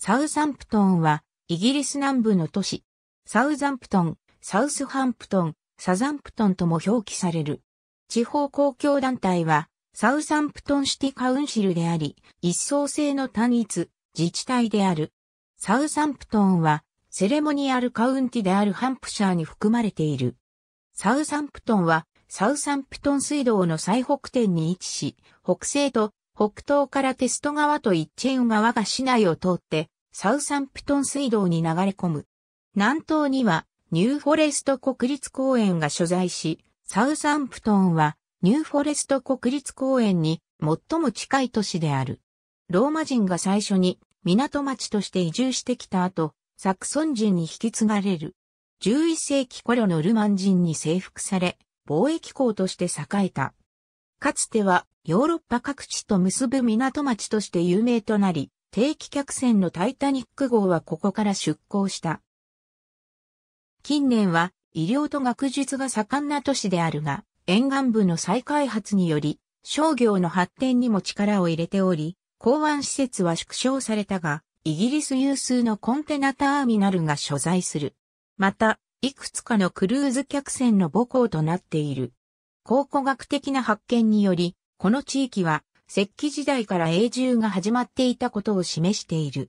サウザンプトンは、イギリス南部の都市、サウザンプトン、サウスハンプトン、サザンプトンとも表記される。地方公共団体は、サウサンプトンシティカウンシルであり、一層制の単一、自治体である。サウサンプトンは、セレモニアルカウンティであるハンプシャーに含まれている。サウサンプトンは、サウサンプトン水道の最北点に位置し、北西と北東からテスト川とイッチェン川が市内を通って、サウサンプトン水道に流れ込む。南東には、ニューフォレスト国立公園が所在し、サウサンプトンは、ニューフォレスト国立公園に最も近い都市である。ローマ人が最初に港町として移住してきた後、サクソン人に引き継がれる。11世紀頃のルマン人に征服され、貿易港として栄えた。かつてはヨーロッパ各地と結ぶ港町として有名となり、定期客船のタイタニック号はここから出港した。近年は医療と学術が盛んな都市であるが、沿岸部の再開発により、商業の発展にも力を入れており、港湾施設は縮小されたが、イギリス有数のコンテナターミナルが所在する。また、いくつかのクルーズ客船の母港となっている。考古学的な発見により、この地域は石器時代から永住が始まっていたことを示している。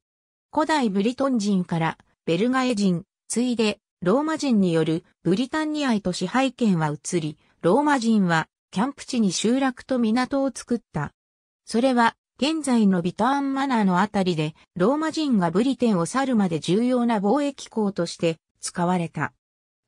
古代ブリトン人からベルガエ人、ついでローマ人によるブリタンニアへと支配権は移り、ローマ人はキャンプ地に集落と港を作った。それは現在のビターンマナーのあたりでローマ人がブリテンを去るまで重要な貿易港として使われた。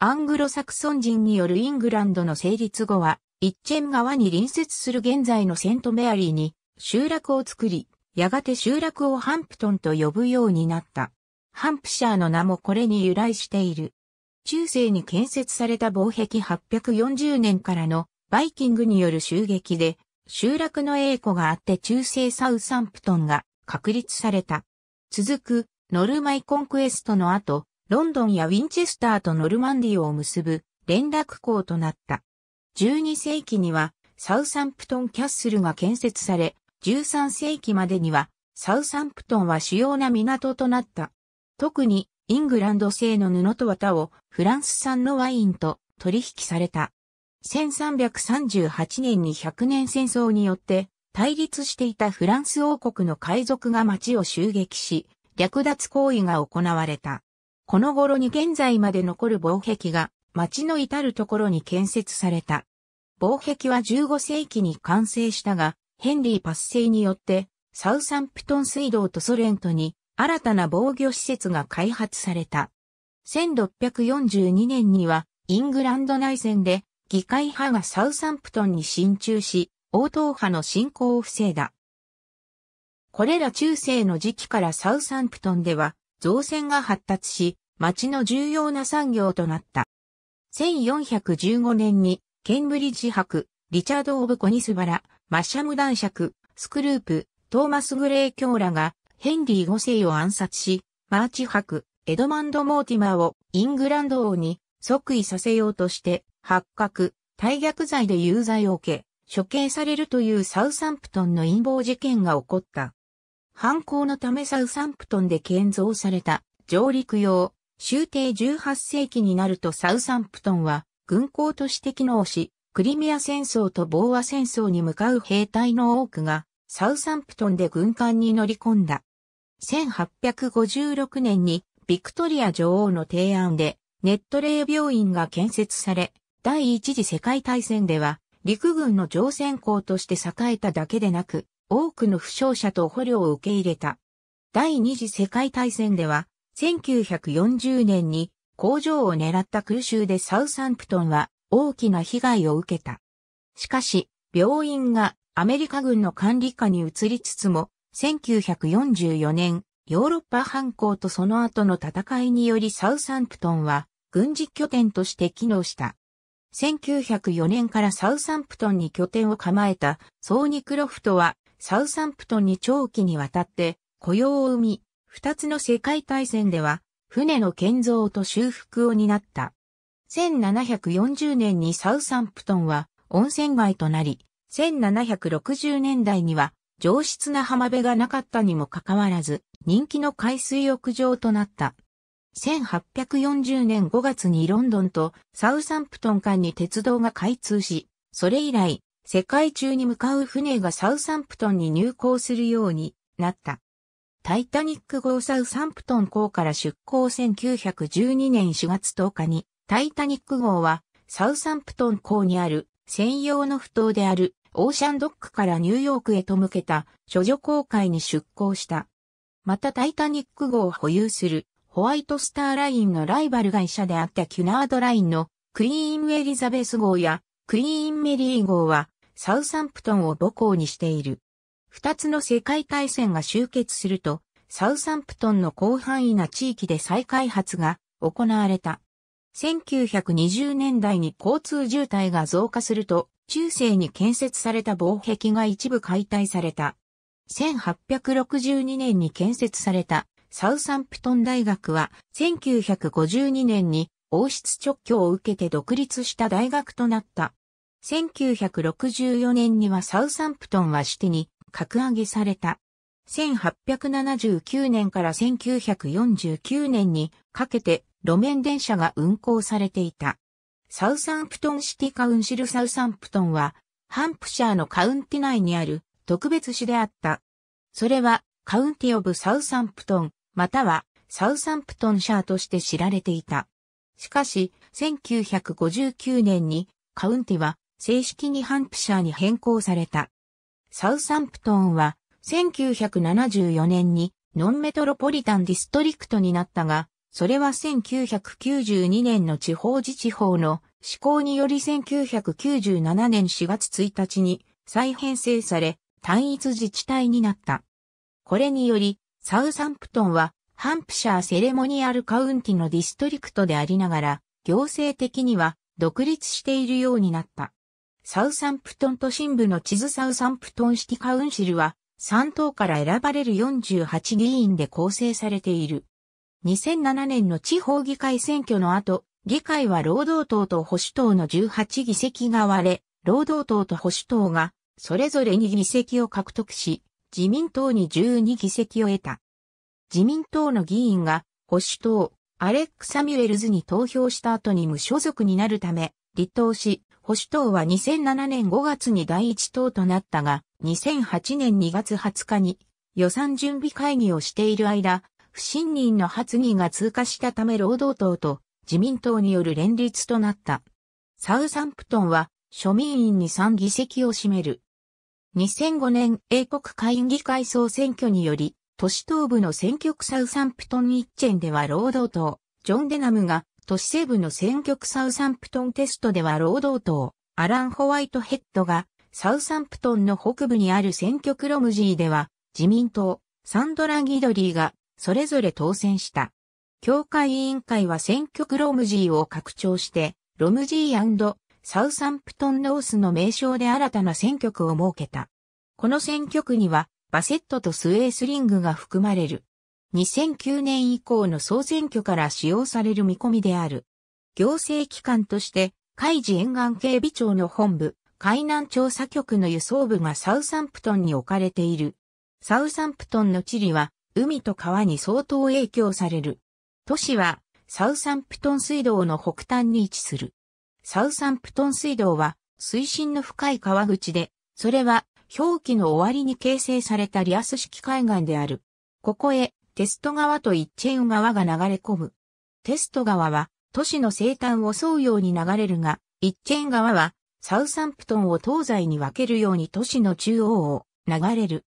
アングロサクソン人によるイングランドの成立後は、イッチェン川に隣接する現在のセントメアリーに集落を作り、やがて集落をハンプトンと呼ぶようになった。ハンプシャーの名もこれに由来している。中世に建設された防壁840年からのバイキングによる襲撃で集落の栄枯があって中世サウサンプトンが確立された。続くノルマイコンクエストの後、ロンドンやウィンチェスターとノルマンディを結ぶ連絡港となった。12世紀にはサウサンプトンキャッスルが建設され、13世紀までにはサウサンプトンは主要な港となった。特にイングランド製の布と綿をフランス産のワインと取引された。1338年に100年戦争によって対立していたフランス王国の海賊が町を襲撃し、略奪行為が行われた。この頃に現在まで残る防壁が町の至るところに建設された。防壁は15世紀に完成したが、ヘンリー・パス制によってサウサンプトン水道とソレントに新たな防御施設が開発された。1642年にはイングランド内戦で議会派がサウサンプトンに進駐し、応答派の進行を防いだ。これら中世の時期からサウサンプトンでは造船が発達し、町の重要な産業となった。1415年に、ケンブリッジ博、リチャード・オブ・コニスバラ、マッシャム男爵、スクループ、トーマス・グレー卿らが、ヘンリー5世を暗殺し、マーチ博、エドマンド・モーティマーをイングランド王に即位させようとして、発覚、大逆罪で有罪を受け、処刑されるというサウサンプトンの陰謀事件が起こった。犯行のためサウサンプトンで建造された上陸用終帝18世紀になるとサウサンプトンは軍港として機能し、クリミア戦争と防和戦争に向かう兵隊の多くがサウサンプトンで軍艦に乗り込んだ。1856年にビクトリア女王の提案でネットレー病院が建設され、第一次世界大戦では陸軍の乗船港として栄えただけでなく、多くの負傷者と捕虜を受け入れた。第二次世界大戦では1940年に工場を狙った空襲でサウサンプトンは大きな被害を受けた。しかし、病院がアメリカ軍の管理下に移りつつも、1944年、ヨーロッパ反抗とその後の戦いによりサウサンプトンは軍事拠点として機能した。1904年からサウサンプトンに拠点を構えたソーニクロフトはサウサンプトンに長期にわたって雇用を生み、二つの世界大戦では、船の建造と修復を担った。1740年にサウサンプトンは温泉街となり、1760年代には上質な浜辺がなかったにもかかわらず、人気の海水浴場となった。1840年5月にロンドンとサウサンプトン間に鉄道が開通し、それ以来、世界中に向かう船がサウサンプトンに入港するようになった。タイタニック号サウサンプトン港から出港1912年4月10日に、タイタニック号はサウサンプトン港にある専用の埠頭であるオーシャンドックからニューヨークへと向けた処女航海に出港した。またタイタニック号を保有するホワイトスターラインのライバル会社であったキュナードラインのクイーンエリザベス号やクイーンメリー号はサウサンプトンを母港にしている。二つの世界大戦が終結すると、サウサンプトンの広範囲な地域で再開発が行われた。1920年代に交通渋滞が増加すると、中世に建設された防壁が一部解体された。1862年に建設されたサウサンプトン大学は1952年に王室直挙を受けて独立した大学となった。1964年にはサウサンプトンはシティに格上げされた。1879年から1949年にかけて路面電車が運行されていた。サウサンプトンシティカウンシルサウサンプトンは、ハンプシャーのカウンティ内にある特別市であった。それは、カウンティオブサウサンプトン、またはサウサンプトンシャーとして知られていた。しかし、1959年にカウンティは正式にハンプシャーに変更された。サウサンプトンは1974年にノンメトロポリタンディストリクトになったが、それは1992年の地方自治法の施行により1997年4月1日に再編成され、単一自治体になった。これにより、サウサンプトンは、ハンプシャーセレモニアルカウンティのディストリクトでありながら、行政的には独立しているようになった。サウサンプトン都心部の地図サウサンプトンシティカウンシルは、3党から選ばれる48議員で構成されている。2007年の地方議会選挙の後、議会は労働党と保守党の18議席が割れ、労働党と保守党が、それぞれに議席を獲得し、自民党に12議席を得た。自民党の議員が、保守党、アレック・サミュエルズに投票した後に無所属になるため、立党し、保守党は2007年5月に第一党となったが、2008年2月20日に予算準備会議をしている間、不信任の発議が通過したため労働党と自民党による連立となった。サウサンプトンは庶民院に3議席を占める。2005年英国会議会総選挙により、都市東部の選挙区サウサンプトン一チェンでは労働党、ジョン・デナムが都市西部の選挙区サウサンプトンテストでは労働党、アラン・ホワイトヘッドが、サウサンプトンの北部にある選挙区ロムジーでは、自民党、サンドラ・ギドリーが、それぞれ当選した。協会委員会は選挙区ロムジーを拡張して、ロムジーサウサンプトンノースの名称で新たな選挙区を設けた。この選挙区には、バセットとスウェースリングが含まれる。2009年以降の総選挙から使用される見込みである。行政機関として、海事沿岸警備庁の本部、海南調査局の輸送部がサウサンプトンに置かれている。サウサンプトンの地理は、海と川に相当影響される。都市は、サウサンプトン水道の北端に位置する。サウサンプトン水道は、水深の深い川口で、それは、表記の終わりに形成されたリアス式海岸である。ここへ、テスト川とイッチェウ川が流れ込む。テスト川は都市の西端を沿うように流れるが、イッチェン川はサウサンプトンを東西に分けるように都市の中央を流れる。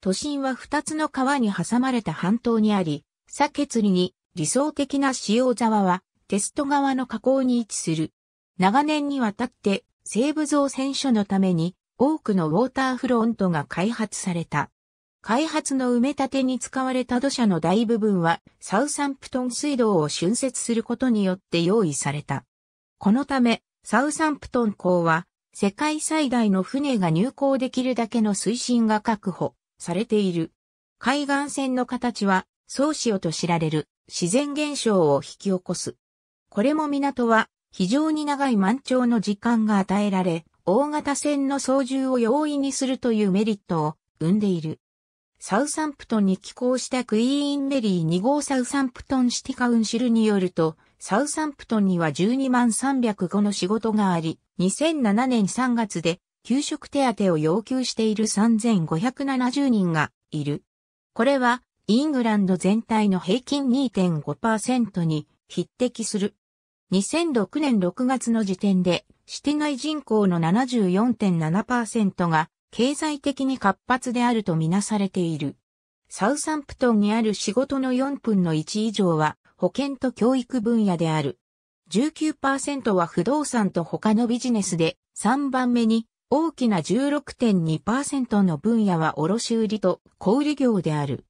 都心は二つの川に挟まれた半島にあり、サケ釣りに理想的な塩沢はテスト川の河口に位置する。長年にわたって西部造船所のために多くのウォーターフロントが開発された。開発の埋め立てに使われた土砂の大部分はサウサンプトン水道を浚渫することによって用意された。このため、サウサンプトン港は世界最大の船が入港できるだけの水深が確保されている。海岸線の形は、総潮と知られる自然現象を引き起こす。これも港は非常に長い満潮の時間が与えられ、大型船の操縦を容易にするというメリットを生んでいる。サウサンプトンに寄港したクイーンメリー2号サウサンプトンシティカウンシルによると、サウサンプトンには12万305の仕事があり、2007年3月で給食手当を要求している3570人がいる。これはイングランド全体の平均2.5%に匹敵する。2006年6月の時点で、シティ内人口の74.7%が経済的に活発であるとみなされている。サウサンプトンにある仕事の4分の1以上は保険と教育分野である。19%は不動産と他のビジネスで、3番目に大きな16.2%の分野は卸売と小売業である。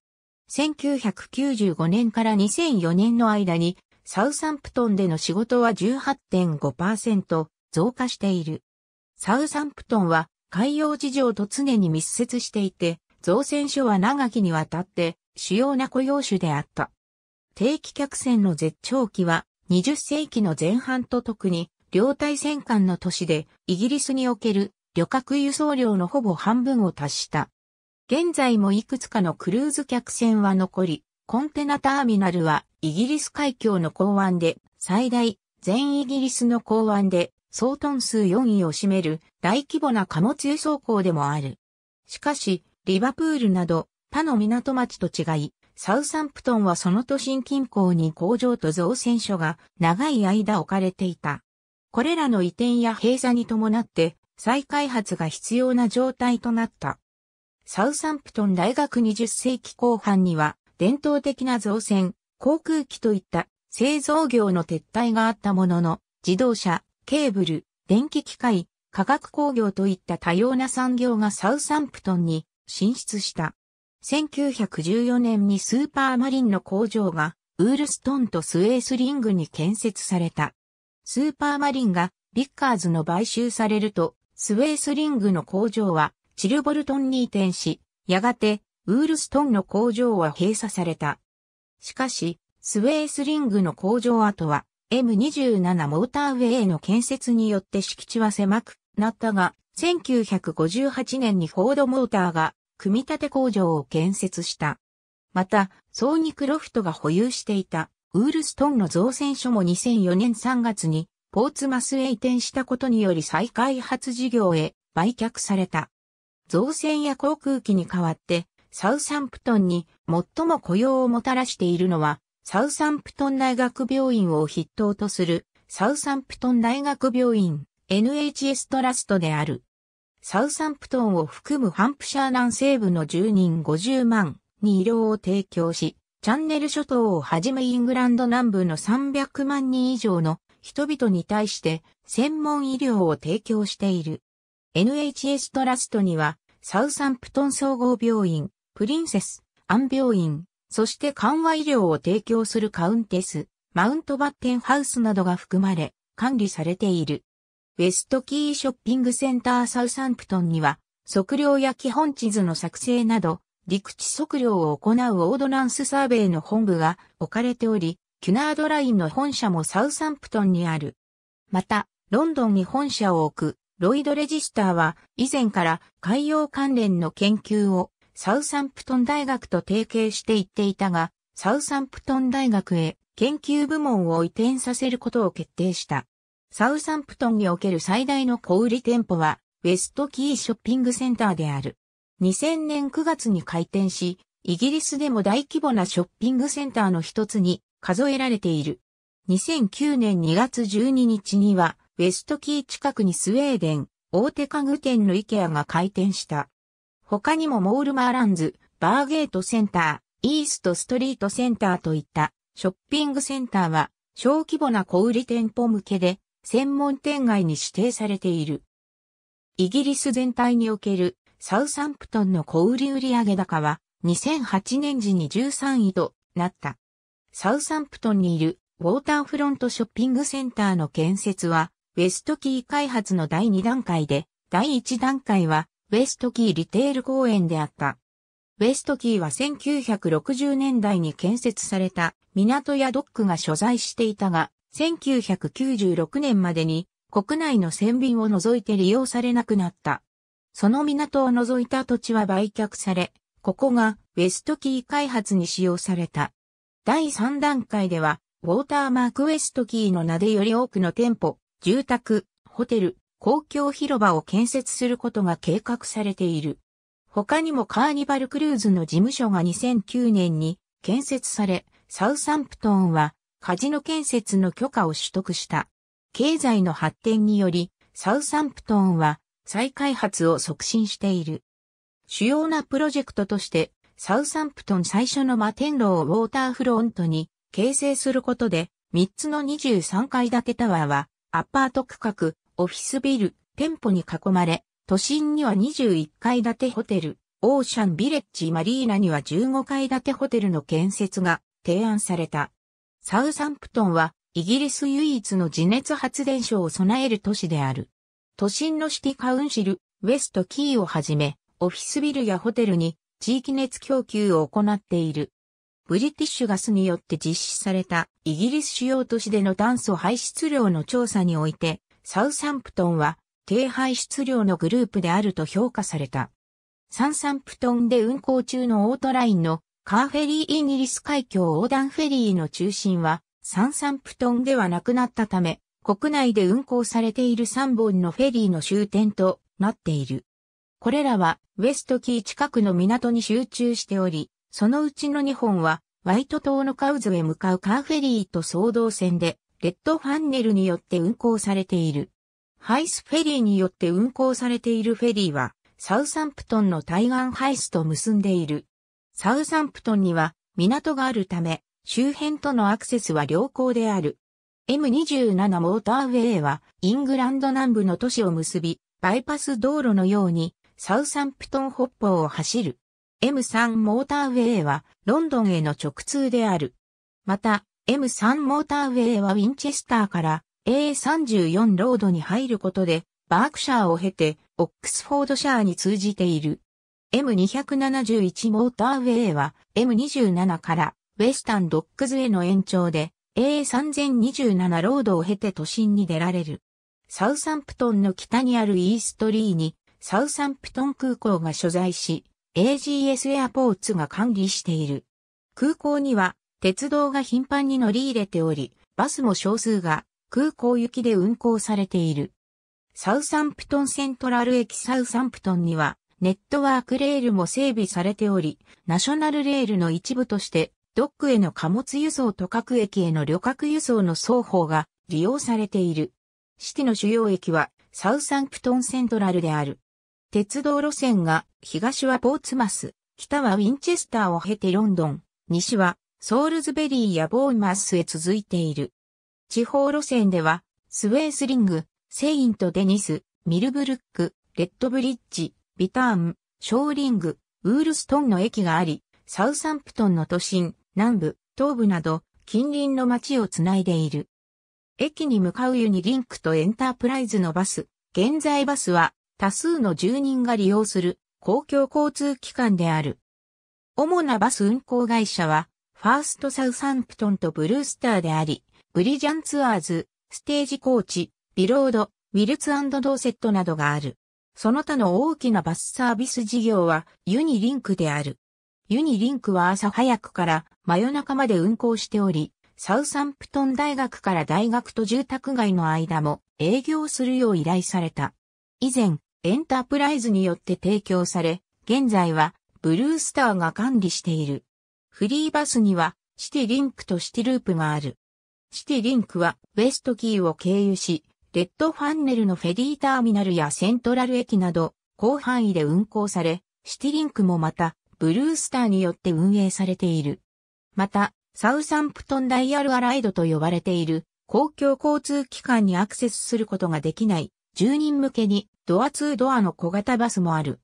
1995年から2004年の間にサウサンプトンでの仕事は18.5%増加している。サウサンプトンは海洋事情と常に密接していて、造船所は長きにわたって主要な雇用種であった。定期客船の絶頂期は20世紀の前半と特に両体戦艦の都市でイギリスにおける旅客輸送量のほぼ半分を達した。現在もいくつかのクルーズ客船は残り、コンテナターミナルはイギリス海峡の港湾で最大全イギリスの港湾で総トン数4位を占める大規模な貨物輸送港でもある。しかし、リバプールなど他の港町と違い、サウサンプトンはその都心近郊に工場と造船所が長い間置かれていた。これらの移転や閉鎖に伴って再開発が必要な状態となった。サウサンプトン大学20世紀後半には伝統的な造船、航空機といった製造業の撤退があったものの自動車、ケーブル、電気機械、化学工業といった多様な産業がサウサンプトンに進出した。1914年にスーパーマリンの工場がウールストンとスウェースリングに建設された。スーパーマリンがビッカーズの買収されると、スウェースリングの工場はチルボルトンに移転し、やがてウールストンの工場は閉鎖された。しかし、スウェースリングの工場跡は M27 モーターウェイの建設によって敷地は狭くなったが、1958年にフォードモーターが組み立て工場を建設した。また、ソーニクロフトが保有していたウールストンの造船所も2004年3月にポーツマスへ移転したことにより再開発事業へ売却された。造船や航空機に代わってサウサンプトンに最も雇用をもたらしているのはサウサンプトン大学病院を筆頭とするサウサンプトン大学病院 NHS トラストである。サウサンプトンを含むハンプシャー南西部の住人50万に医療を提供し、チャンネル諸島をはじめイングランド南部の300万人以上の人々に対して専門医療を提供している。NHS トラストにはサウサンプトン総合病院、プリンセス、アン病院、そして緩和医療を提供するカウンテス、マウントバッテンハウスなどが含まれ、管理されている。ウェストキーショッピングセンターサウサンプトンには、測量や基本地図の作成など、陸地測量を行うオードナンスサーベイの本部が置かれており、キュナードラインの本社もサウサンプトンにある。また、ロンドンに本社を置く、ロイドレジスターは以前から海洋関連の研究をサウサンプトン大学と提携していっていたが、サウサンプトン大学へ研究部門を移転させることを決定した。サウサンプトンにおける最大の小売店舗は、ウェストキーショッピングセンターである。2000年9月に開店し、イギリスでも大規模なショッピングセンターの一つに数えられている。2009年2月12日には、ウェストキー近くにスウェーデン、大手家具店のイケアが開店した。他にもモールマーランズ、バーゲートセンター、イーストストリートセンターといったショッピングセンターは小規模な小売店舗向けで専門店街に指定されている。イギリス全体におけるサウサンプトンの小売売上高は2008年時に13位となった。サウサンプトンにいるウォーターフロントショッピングセンターの建設はウェストキー開発の第2段階で、第1段階はウェストキーリテール公園であった。ウェストキーは1960年代に建設された港やドックが所在していたが、1996年までに国内の船便を除いて利用されなくなった。その港を除いた土地は売却され、ここがウェストキー開発に使用された。第3段階では、ウォーターマークウェストキーの名でより多くの店舗、住宅、ホテル、公共広場を建設することが計画されている。他にもカーニバルクルーズの事務所が2009年に建設され、サウサンプトンはカジノ建設の許可を取得した。経済の発展により、サウサンプトンは再開発を促進している。主要なプロジェクトとして、サウサンプトン最初の摩天楼をウォーターフロントに形成することで、3つの23階建てタワーはアパート区画、オフィスビル、店舗に囲まれ、都心には21階建てホテル、オーシャンビレッジマリーナには15階建てホテルの建設が提案された。サウサンプトンはイギリス唯一の地熱発電所を備える都市である。都心のシティカウンシル、ウェストキーをはじめ、オフィスビルやホテルに地域熱供給を行っている。ブリティッシュガスによって実施されたイギリス主要都市での炭素排出量の調査において、サウサンプトンは低排出量のグループであると評価された。サンサンプトンで運行中のオートラインのカーフェリーイギリス海峡横断フェリーの中心はサンサンプトンではなくなったため、国内で運行されている3本のフェリーの終点となっている。これらはウェストキー近くの港に集中しており、そのうちの2本はワイト島のカウズへ向かうカーフェリーと総動線でレッドファンネルによって運行されている。ハイスフェリーによって運行されているフェリーは、サウサンプトンの対岸ハイスと結んでいる。サウサンプトンには港があるため、周辺とのアクセスは良好である。M27 モーターウェイはイングランド南部の都市を結び、バイパス道路のようにサウサンプトン北方を走る。M3 モーターウェイはロンドンへの直通である。また、M3 モーターウェイはウィンチェスターから A34 ロードに入ることで、バークシャーを経て、オックスフォードシャーに通じている。M271 モーターウェイは M27 からウェスタンドックズへの延長で A3027 ロードを経て都心に出られる。サウサンプトンの北にあるイーストリーにサウサンプトン空港が所在し、AGS エアポーツが管理している。空港には鉄道が頻繁に乗り入れており、バスも少数が空港行きで運行されている。サウサンプトンセントラル駅サウサンプトンにはネットワークレールも整備されており、ナショナルレールの一部としてドックへの貨物輸送と各駅への旅客輸送の双方が利用されている。シティの主要駅はサウサンプトンセントラルである。鉄道路線が東はポーツマス、北はウィンチェスターを経てロンドン、西はソールズベリーやボーマスへ続いている。地方路線では、スウェースリング、セイント・デニス、ミルブルック、レッドブリッジ、ビターン、ショーリング、ウールストンの駅があり、サウサンプトンの都心、南部、東部など、近隣の街をつないでいる。駅に向かうユニリンクとエンタープライズのバス、現在バスは、多数の住人が利用する公共交通機関である。主なバス運行会社は、ファーストサウサンプトンとブルースターであり、ブリジャンツアーズ、ステージコーチ、ビロード、ウィルツドーセットなどがある。その他の大きなバスサービス事業はユニリンクである。ユニリンクは朝早くから真夜中まで運行しており、サウサンプトン大学から大学と住宅街の間も営業するよう依頼された。以前、エンタープライズによって提供され、現在はブルースターが管理している。フリーバスには、シティリンクとシティループがある。シティリンクは、ウェストキーを経由し、レッドファンネルのフェリーターミナルやセントラル駅など、広範囲で運行され、シティリンクもまた、ブルースターによって運営されている。また、サウサンプトンダイヤルアライドと呼ばれている、公共交通機関にアクセスすることができない、住人向けに、ドア2ドアの小型バスもある。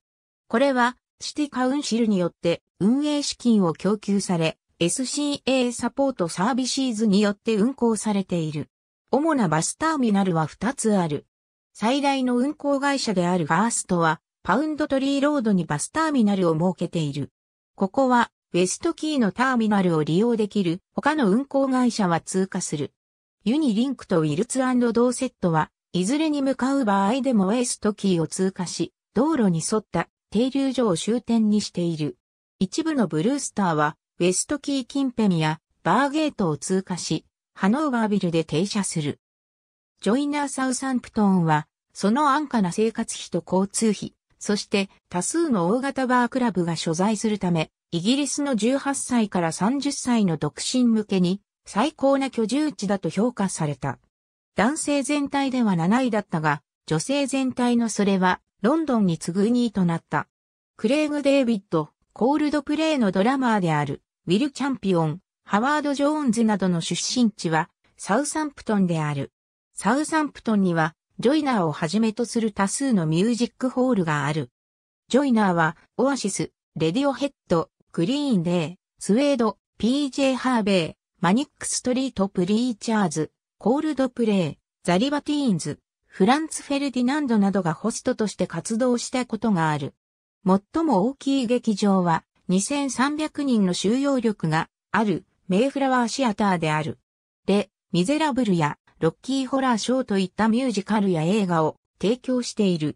これは、シティカウンシルによって運営資金を供給され、SCA サポートサービシーズによって運行されている。主なバスターミナルは2つある。最大の運行会社であるファーストは、パウンドトリーロードにバスターミナルを設けている。ここは、ウェストキーのターミナルを利用できる他の運行会社は通過する。ユニリンクとウィルツドーセットは、いずれに向かう場合でもウェストキーを通過し、道路に沿った停留所を終点にしている。一部のブルースターは、ウェストキーキンペミやバーゲートを通過し、ハノーバービルで停車する。ジョイナー・サウサンプトンは、その安価な生活費と交通費、そして多数の大型バークラブが所在するため、イギリスの18歳から30歳の独身向けに最高な居住地だと評価された。男性全体では7位だったが、女性全体のそれはロンドンに次ぐ2位となった。クレイグ・デイビッド、コールドプレイのドラマーである、ウィル・チャンピオン、ハワード・ジョーンズなどの出身地は、サウサンプトンである。サウサンプトンには、ジョイナーをはじめとする多数のミュージックホールがある。ジョイナーは、オアシス、レディオヘッド、グリーンデー、スウェード、PJ ハーベイ、マニックストリートプリーチャーズ、コールドプレイ、ザリバティーンズ、フランツ・フェルディナンドなどがホストとして活動したことがある。最も大きい劇場は2300人の収容力があるメイフラワーシアターである。レ・ミゼラブルやロッキーホラーショーといったミュージカルや映画を提供している。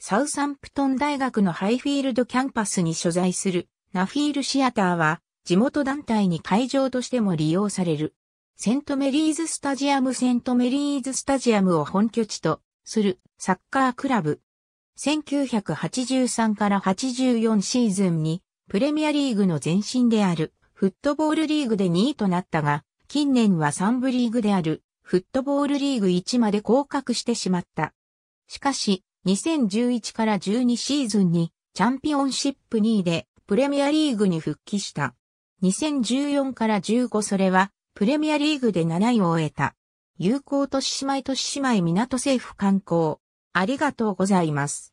サウサンプトン大学のハイフィールドキャンパスに所在するナフィールシアターは地元団体に会場としても利用される。セントメリーズスタジアムセントメリーズスタジアムを本拠地とするサッカークラブ。1983から84シーズンにプレミアリーグの前身であるフットボールリーグで2位となったが、近年は3部リーグであるフットボールリーグ1まで降格してしまった。しかし、2011から12シーズンにチャンピオンシップ2位でプレミアリーグに復帰した。2014から15それはプレミアリーグで7位を終えた。友好市姉妹都市姉妹港政府観光。ありがとうございます。